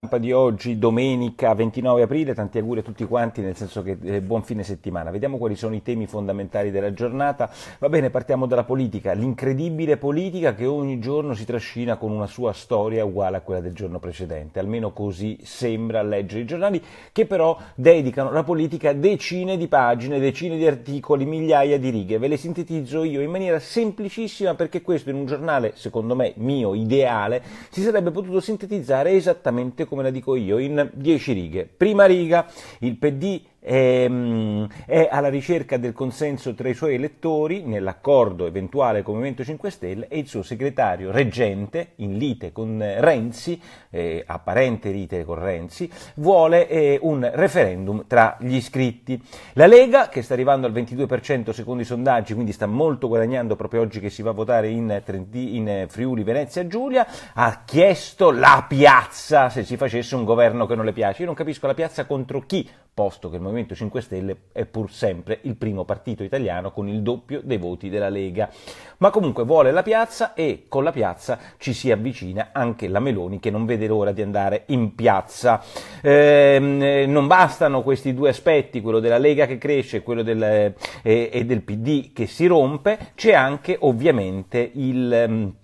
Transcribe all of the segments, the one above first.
stampa di oggi, domenica 29 aprile, tanti auguri a tutti quanti, nel senso che eh, buon fine settimana. Vediamo quali sono i temi fondamentali della giornata. Va bene, partiamo dalla politica, l'incredibile politica che ogni giorno si trascina con una sua storia uguale a quella del giorno precedente, almeno così sembra leggere i giornali, che però dedicano alla politica decine di pagine, decine di articoli, migliaia di righe. Ve le sintetizzo io in maniera semplicissima perché questo in un giornale, secondo me, mio, ideale, si sarebbe potuto sintetizzare esattamente come la dico io, in 10 righe. Prima riga, il PD Ehm, è alla ricerca del consenso tra i suoi elettori nell'accordo eventuale con il Movimento 5 Stelle e il suo segretario reggente in lite con eh, Renzi, eh, apparente lite con Renzi, vuole eh, un referendum tra gli iscritti. La Lega, che sta arrivando al 22% secondo i sondaggi, quindi sta molto guadagnando proprio oggi che si va a votare in, in Friuli, Venezia, Giulia, ha chiesto la piazza se si facesse un governo che non le piace. Io non capisco la piazza contro chi, posto che il Movimento 5 Stelle è pur sempre il primo partito italiano con il doppio dei voti della Lega. Ma comunque vuole la piazza e con la piazza ci si avvicina anche la Meloni che non vede l'ora di andare in piazza. Ehm, eh, non bastano questi due aspetti, quello della Lega che cresce quello del, eh, e del PD che si rompe, c'è anche ovviamente il... Ehm,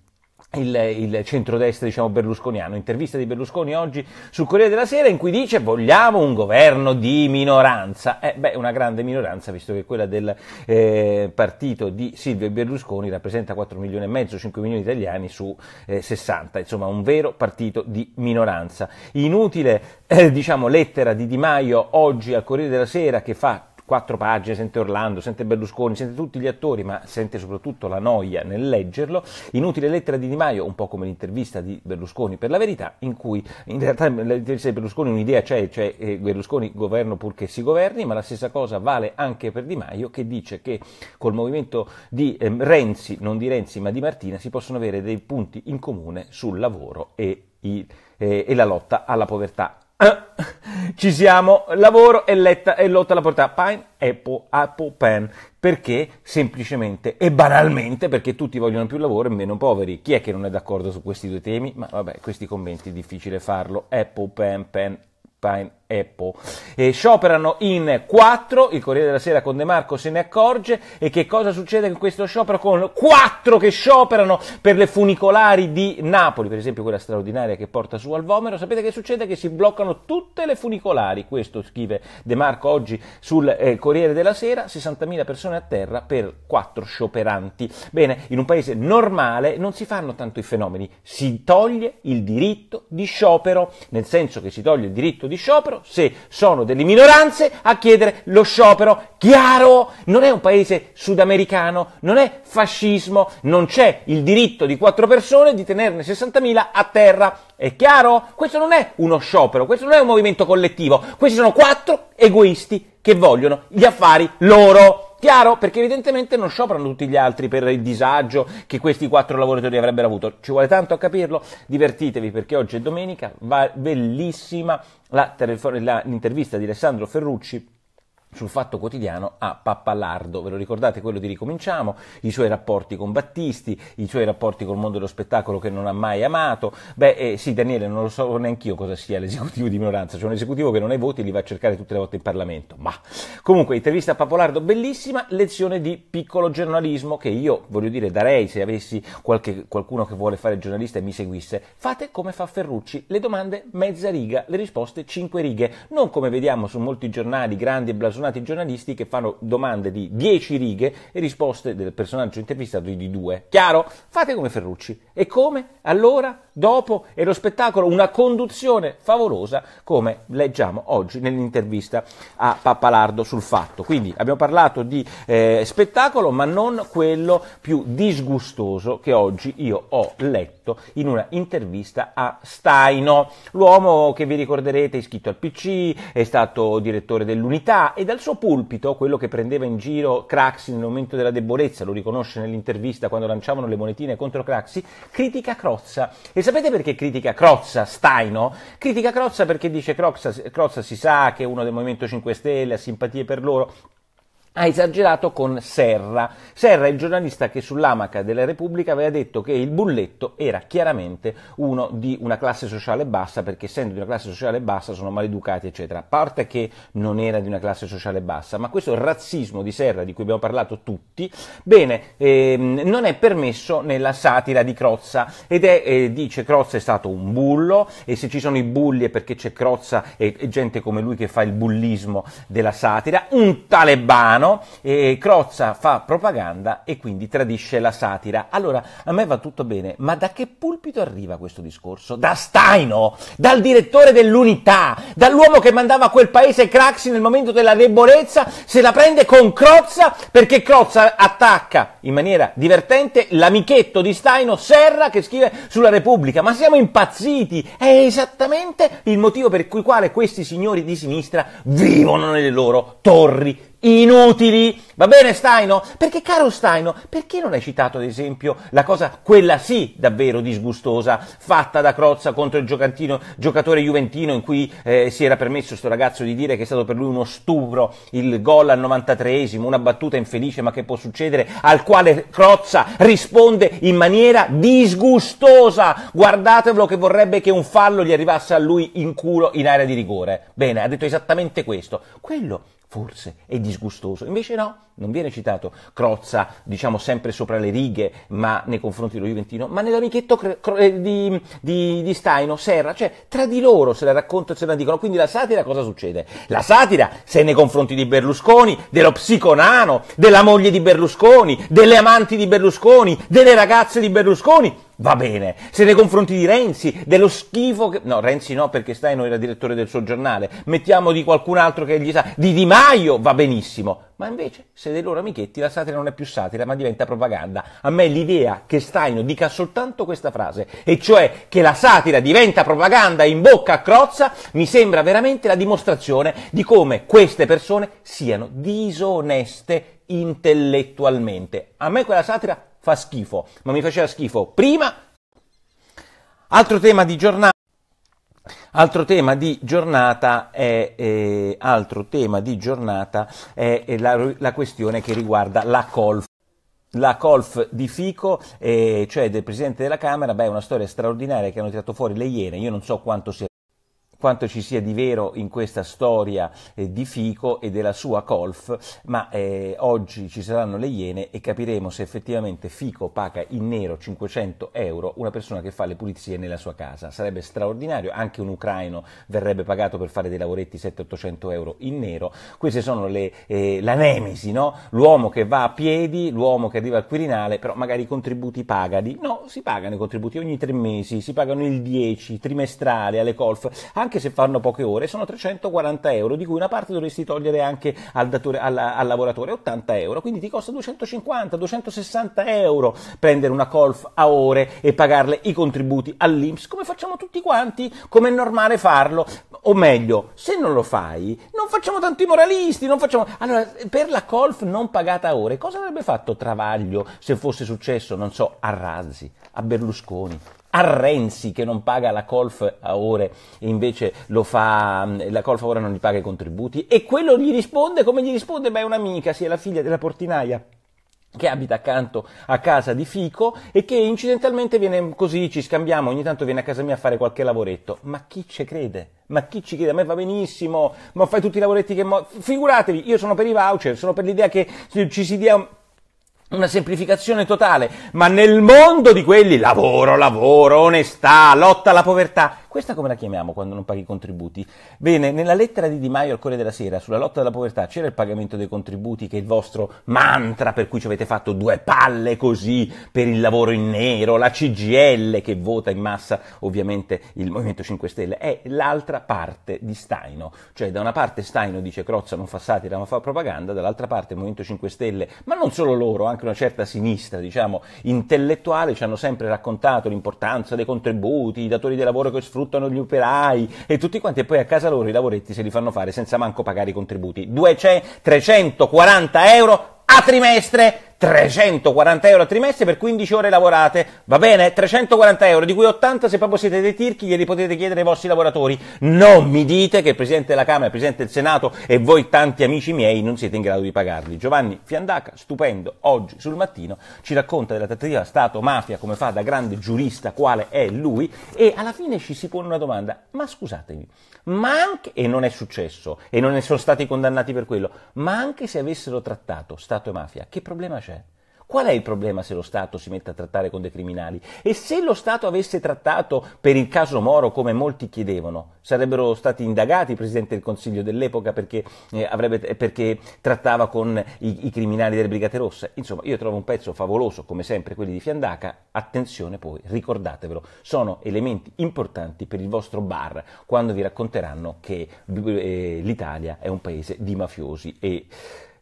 il, il centrodestra diciamo, berlusconiano, intervista di Berlusconi oggi sul Corriere della Sera in cui dice vogliamo un governo di minoranza, eh, beh una grande minoranza visto che quella del eh, partito di Silvio Berlusconi rappresenta 4 milioni e mezzo, 5 milioni di italiani su eh, 60, insomma un vero partito di minoranza. Inutile eh, diciamo, lettera di Di Maio oggi al Corriere della Sera che fa quattro pagine, sente Orlando, sente Berlusconi, sente tutti gli attori, ma sente soprattutto la noia nel leggerlo. Inutile lettera di Di Maio, un po' come l'intervista di Berlusconi per la verità, in cui in realtà nell'intervista di Berlusconi un'idea c'è, cioè eh, Berlusconi governo purché si governi, ma la stessa cosa vale anche per Di Maio che dice che col movimento di eh, Renzi, non di Renzi ma di Martina, si possono avere dei punti in comune sul lavoro e, i, eh, e la lotta alla povertà eh, ci siamo, lavoro e, letta, e lotta alla portata. Pine, Apple, Apple, Pen. Perché? Semplicemente e banalmente perché tutti vogliono più lavoro e meno poveri. Chi è che non è d'accordo su questi due temi? Ma vabbè, questi commenti è difficile farlo. Apple, Pen, Pen, Pine, Apple. E scioperano in quattro, il Corriere della Sera con De Marco se ne accorge e che cosa succede con questo sciopero? Con quattro che scioperano per le funicolari di Napoli, per esempio quella straordinaria che porta su al Vomero. Sapete che succede? Che si bloccano tutte le funicolari, questo scrive De Marco oggi sul eh, Corriere della Sera, 60.000 persone a terra per quattro scioperanti. Bene, in un paese normale non si fanno tanto i fenomeni, si toglie il diritto di sciopero, nel senso che si toglie il diritto di sciopero se sono delle minoranze a chiedere lo sciopero. Chiaro, non è un paese sudamericano, non è fascismo, non c'è il diritto di quattro persone di tenerne 60.000 a terra. È chiaro? Questo non è uno sciopero, questo non è un movimento collettivo, questi sono quattro egoisti che vogliono gli affari loro. Chiaro? Perché evidentemente non scioprano tutti gli altri per il disagio che questi quattro lavoratori avrebbero avuto. Ci vuole tanto a capirlo. Divertitevi perché oggi è domenica, va bellissima la, la, l'intervista di Alessandro Ferrucci sul Fatto Quotidiano a Pappalardo. Ve lo ricordate quello di Ricominciamo? I suoi rapporti con Battisti, i suoi rapporti col mondo dello spettacolo che non ha mai amato. Beh, eh, sì, Daniele, non lo so neanche io cosa sia l'esecutivo di minoranza. C'è un esecutivo che non ha i voti e li va a cercare tutte le volte in Parlamento. Ma comunque, intervista a Pappalardo, bellissima lezione di piccolo giornalismo che io, voglio dire, darei se avessi qualche, qualcuno che vuole fare giornalista e mi seguisse. Fate come fa Ferrucci, le domande mezza riga, le risposte cinque righe. Non come vediamo su molti giornali grandi e blasonati appassionati giornalisti che fanno domande di 10 righe e risposte del personaggio intervistato di 2. Chiaro? Fate come Ferrucci. E come? Allora, dopo e lo spettacolo, una conduzione favolosa, come leggiamo oggi nell'intervista a Pappalardo sul fatto. Quindi abbiamo parlato di eh, spettacolo, ma non quello più disgustoso che oggi io ho letto in una intervista a Staino, l'uomo che vi ricorderete è iscritto al PC, è stato direttore dell'unità e da dal suo pulpito, quello che prendeva in giro Craxi nel momento della debolezza, lo riconosce nell'intervista quando lanciavano le monetine contro Craxi, critica Crozza. E sapete perché critica Crozza, Staino? Critica Crozza perché dice Crozza, Crozza si sa che è uno del Movimento 5 Stelle, ha simpatie per loro ha esagerato con Serra. Serra è il giornalista che sull'amaca della Repubblica aveva detto che il bulletto era chiaramente uno di una classe sociale bassa perché essendo di una classe sociale bassa sono maleducati eccetera. A parte che non era di una classe sociale bassa, ma questo razzismo di Serra di cui abbiamo parlato tutti, bene, ehm, non è permesso nella satira di Crozza ed è, eh, dice Crozza è stato un bullo e se ci sono i bulli è perché c'è Crozza e, e gente come lui che fa il bullismo della satira, un talebano Milano, e Crozza fa propaganda e quindi tradisce la satira. Allora, a me va tutto bene, ma da che pulpito arriva questo discorso? Da Staino, dal direttore dell'unità, dall'uomo che mandava a quel paese Craxi nel momento della debolezza, se la prende con Crozza, perché Crozza attacca in maniera divertente l'amichetto di Staino Serra che scrive sulla Repubblica. Ma siamo impazziti! È esattamente il motivo per cui quale questi signori di sinistra vivono nelle loro torri inutili. Va bene Staino? Perché caro Staino, perché non hai citato ad esempio la cosa, quella sì, davvero disgustosa, fatta da Crozza contro il giocatore juventino in cui eh, si era permesso questo ragazzo di dire che è stato per lui uno stupro, il gol al 93esimo, una battuta infelice ma che può succedere, al quale Crozza risponde in maniera disgustosa. Guardatevelo che vorrebbe che un fallo gli arrivasse a lui in culo in area di rigore. Bene, ha detto esattamente questo. Quello forse è disgustoso. Invece no, non viene citato Crozza, diciamo sempre sopra le righe, ma nei confronti dello Juventino, ma nell'amichetto eh, di, di, di, Staino, Serra, cioè tra di loro se la raccontano e se la dicono. Quindi la satira cosa succede? La satira se è nei confronti di Berlusconi, dello psiconano, della moglie di Berlusconi, delle amanti di Berlusconi, delle ragazze di Berlusconi, va bene. Se nei confronti di Renzi, dello schifo che... No, Renzi no, perché Steino era direttore del suo giornale. Mettiamo di qualcun altro che gli sa... Di Di Maio, va benissimo. Ma invece, se dei loro amichetti, la satira non è più satira, ma diventa propaganda. A me l'idea che Steino dica soltanto questa frase, e cioè che la satira diventa propaganda in bocca a Crozza, mi sembra veramente la dimostrazione di come queste persone siano disoneste intellettualmente. A me quella satira fa schifo, ma mi faceva schifo prima. Altro tema di giornata. Altro tema di giornata è, eh, di giornata è, è eh, la, la, questione che riguarda la colf. La colf di Fico, eh, cioè del Presidente della Camera, beh, è una storia straordinaria che hanno tirato fuori le Iene, io non so quanto sia quanto ci sia di vero in questa storia eh, di Fico e della sua colf, ma eh, oggi ci saranno le Iene e capiremo se effettivamente Fico paga in nero 500 euro una persona che fa le pulizie nella sua casa. Sarebbe straordinario, anche un ucraino verrebbe pagato per fare dei lavoretti 700-800 euro in nero. Queste sono le, eh, la nemesi, no? l'uomo che va a piedi, l'uomo che arriva al Quirinale, però magari i contributi pagati. No, si pagano i contributi ogni tre mesi, si pagano il 10, trimestrale, alle colf, anche anche se fanno poche ore, sono 340 euro, di cui una parte dovresti togliere anche al, datore, al, al lavoratore, 80 euro, quindi ti costa 250-260 euro prendere una golf a ore e pagarle i contributi all'Inps, come facciamo tutti quanti, come è normale farlo, o meglio, se non lo fai, non facciamo tanti moralisti, non facciamo... Allora, per la golf non pagata a ore, cosa avrebbe fatto Travaglio se fosse successo, non so, a Razzi, a Berlusconi? a Renzi che non paga la colf a ore e invece lo fa, mm, la colf ore non gli paga i contributi e quello gli risponde come gli risponde? Beh è un'amica, sì, è la figlia della portinaia che abita accanto a casa di Fico e che incidentalmente viene così, ci scambiamo, ogni tanto viene a casa mia a fare qualche lavoretto. Ma chi ci crede? Ma chi ci crede? A me va benissimo, ma fai tutti i lavoretti che... Mo... Figuratevi, io sono per i voucher, sono per l'idea che ci si dia una semplificazione totale, ma nel mondo di quelli lavoro, lavoro, onestà, lotta alla povertà, questa come la chiamiamo quando non paghi i contributi? Bene, nella lettera di Di Maio al Corriere della Sera sulla lotta alla povertà c'era il pagamento dei contributi che è il vostro mantra per cui ci avete fatto due palle così per il lavoro in nero, la CGL che vota in massa ovviamente il Movimento 5 Stelle, è l'altra parte di Staino, cioè da una parte Staino dice Crozza non fa satira ma fa propaganda, dall'altra parte il Movimento 5 Stelle, ma non solo loro, anche una certa sinistra, diciamo, intellettuale, ci hanno sempre raccontato l'importanza dei contributi, i datori di lavoro che sfruttano, sfruttano gli operai e tutti quanti e poi a casa loro i lavoretti se li fanno fare senza manco pagare i contributi. 200, 340 euro a trimestre 340 euro al trimestre per 15 ore lavorate, va bene? 340 euro, di cui 80 se proprio siete dei tirchi glieli potete chiedere ai vostri lavoratori. Non mi dite che il Presidente della Camera, il Presidente del Senato e voi tanti amici miei non siete in grado di pagarli. Giovanni Fiandaca, stupendo, oggi sul mattino ci racconta della trattativa Stato-mafia, come fa da grande giurista, quale è lui, e alla fine ci si pone una domanda, ma scusatemi, ma anche, e non è successo, e non ne sono stati condannati per quello, ma anche se avessero trattato Stato e mafia, che problema c'è? piace. Qual è il problema se lo Stato si mette a trattare con dei criminali? E se lo Stato avesse trattato per il caso Moro come molti chiedevano, sarebbero stati indagati il Presidente del Consiglio dell'epoca perché, eh, avrebbe, eh, perché trattava con i, i, criminali delle Brigate Rosse? Insomma, io trovo un pezzo favoloso, come sempre quelli di Fiandaca. Attenzione poi, ricordatevelo, sono elementi importanti per il vostro bar quando vi racconteranno che eh, l'Italia è un paese di mafiosi e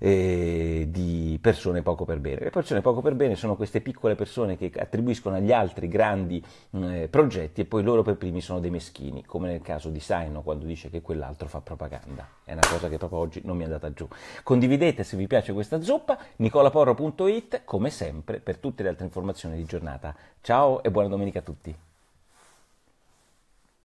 eh, di persone poco per bene. Le persone poco per bene sono queste piccole persone che attribuiscono agli altri grandi mm, eh, progetti e poi loro per primi sono dei meschini, come nel caso di Saino quando dice che quell'altro fa propaganda. È una cosa che proprio oggi non mi è andata giù. Condividete se vi piace questa zuppa, nicolaporro.it come sempre per tutte le altre informazioni di giornata. Ciao e buona domenica a tutti.